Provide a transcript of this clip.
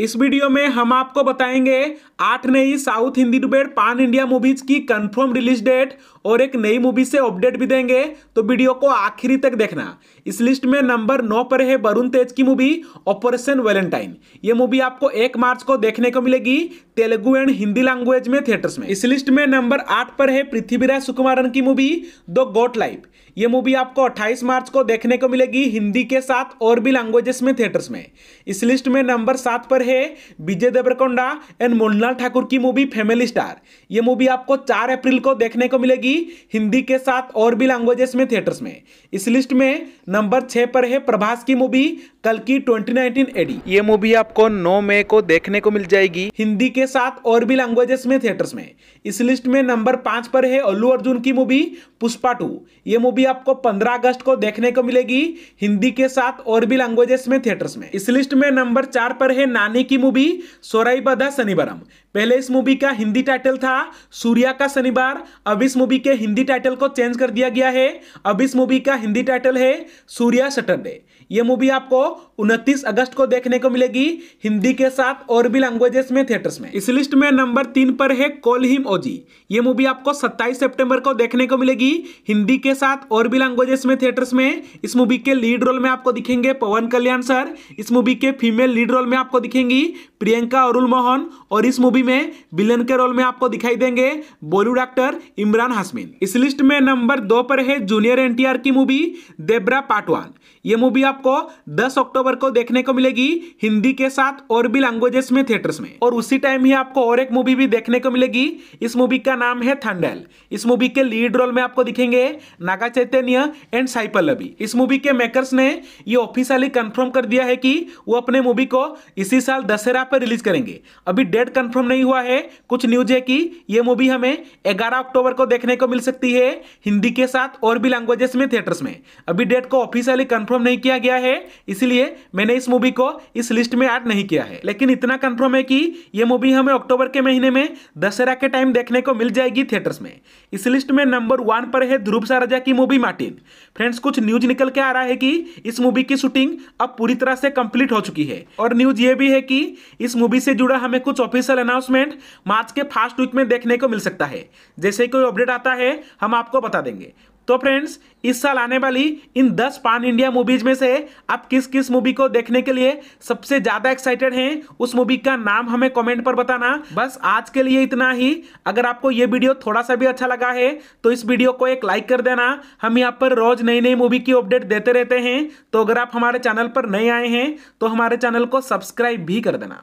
इस वीडियो में हम आपको बताएंगे आठ नई South Hindi dubbed pan India movies की कंफर्म रिलीज डेट और एक नई मूवी से अपडेट भी देंगे तो वीडियो को आखिरी तक देखना इस लिस्ट में नंबर नौ पर है वरुण तेज की मूवी ऑपरेशन वेलेंटाइन ये मूवी आपको एक मार्च को देखने को मिलेगी तेलुगु एंड हिंदी लैंग्वेज में थिएटर्स में इस लिस्ट में नंबर आठ पर है पृथ्वीराज सुकुमारन की मूवी द गोट लाइफ ये मूवी आपको 28 मार्च को देखने को मिलेगी हिंदी के साथ और भी लैंग्वेजेस में थिएटर्स में इस लिस्ट में नंबर सात पर है है विजय देवरकोंडा एंड मोहनलाल ठाकुर की मूवी फैमिली स्टार ये मूवी आपको 4 अप्रैल को देखने को मिलेगी हिंदी के साथ और भी लैंग्वेजेस में थिएटर्स में इस लिस्ट में नंबर छः पर है प्रभास की मूवी कल की ट्वेंटी एडी ये मूवी आपको नौ मई को देखने को मिल जाएगी हिंदी के साथ और भी लैंग्वेजेस में थिएटर्स में इस लिस्ट में नंबर पाँच पर है अल्लू अर्जुन की मूवी पुष्पा टू ये मूवी आपको 15 अगस्त को देखने को मिलेगी हिंदी के साथ और भी लैंग्वेजेस में थिएटर्स में इस लिस्ट में नंबर चार पर है नानी गांधी की मूवी सोराईबदा शनिवारम पहले इस मूवी का हिंदी टाइटल था सूर्या का शनिवार अब इस मूवी के हिंदी टाइटल को चेंज कर दिया गया है अब इस मूवी का हिंदी टाइटल है सूर्या सटरडे ये मूवी आपको 29 अगस्त को देखने को मिलेगी हिंदी के साथ और भी लैंग्वेजेस में थिएटर्स में इस लिस्ट में नंबर तीन पर है कोल हिम ओजी ये मूवी आपको 27 सितंबर को देखने को मिलेगी हिंदी के साथ और भी लैंग्वेजेस में थिएटर्स में इस मूवी के लीड रोल में आपको दिखेंगे पवन कल्याण सर इस मूवी के फीमेल लीड रोल में आपको दिखेंगे दिखेंगी प्रियंका अरुल मोहन और इस मूवी में विलन के रोल में आपको दिखाई देंगे बॉलीवुड एक्टर इमरान हसमिन इस लिस्ट में नंबर दो पर है जूनियर एनटीआर की मूवी देबरा पार्ट वन ये मूवी आपको 10 अक्टूबर को देखने को मिलेगी हिंदी के साथ और भी लैंग्वेजेस में थिएटर्स में और उसी टाइम ही आपको और एक मूवी भी देखने को मिलेगी इस मूवी का नाम है थंडल इस मूवी के लीड रोल में आपको दिखेंगे नागा चैतन्य एंड साइपल पल्लवी इस मूवी के मेकर्स ने ये ऑफिशियली कंफर्म कर दिया है कि वो अपने मूवी को इसी साल दशहरा पर रिलीज करेंगे अभी डेट कंफर्म नहीं हुआ है कुछ न्यूज है कि यह मूवी हमें 11 अक्टूबर को देखने को मिल सकती है हिंदी के साथ और भी लैंग्वेजेस में थिएटर्स में अभी डेट को ऑफिशियली कंफर्म नहीं किया गया है इसलिए मैंने इस मूवी को इस लिस्ट में एड नहीं किया है लेकिन इतना कंफर्म है कि यह मूवी हमें अक्टूबर के महीने में दशहरा के टाइम देखने को मिल जाएगी थिएटर्स में इस लिस्ट में नंबर वन पर है ध्रुव साराजा की मूवी मार्टिन फ्रेंड्स कुछ न्यूज निकल के आ रहा है कि इस मूवी की शूटिंग अब पूरी तरह से कंप्लीट हो चुकी है और न्यूज ये भी है है कि इस मूवी से जुड़ा हमें कुछ ऑफिशियल अनाउंसमेंट मार्च के फर्स्ट वीक में देखने को मिल सकता है जैसे कोई अपडेट आता है हम आपको बता देंगे तो फ्रेंड्स इस साल आने वाली इन 10 पान इंडिया मूवीज में से आप किस किस मूवी को देखने के लिए सबसे ज्यादा एक्साइटेड हैं उस मूवी का नाम हमें कमेंट पर बताना बस आज के लिए इतना ही अगर आपको ये वीडियो थोड़ा सा भी अच्छा लगा है तो इस वीडियो को एक लाइक कर देना हम यहाँ पर रोज नई नई मूवी की अपडेट देते रहते हैं तो अगर आप हमारे चैनल पर नए आए हैं तो हमारे चैनल को सब्सक्राइब भी कर देना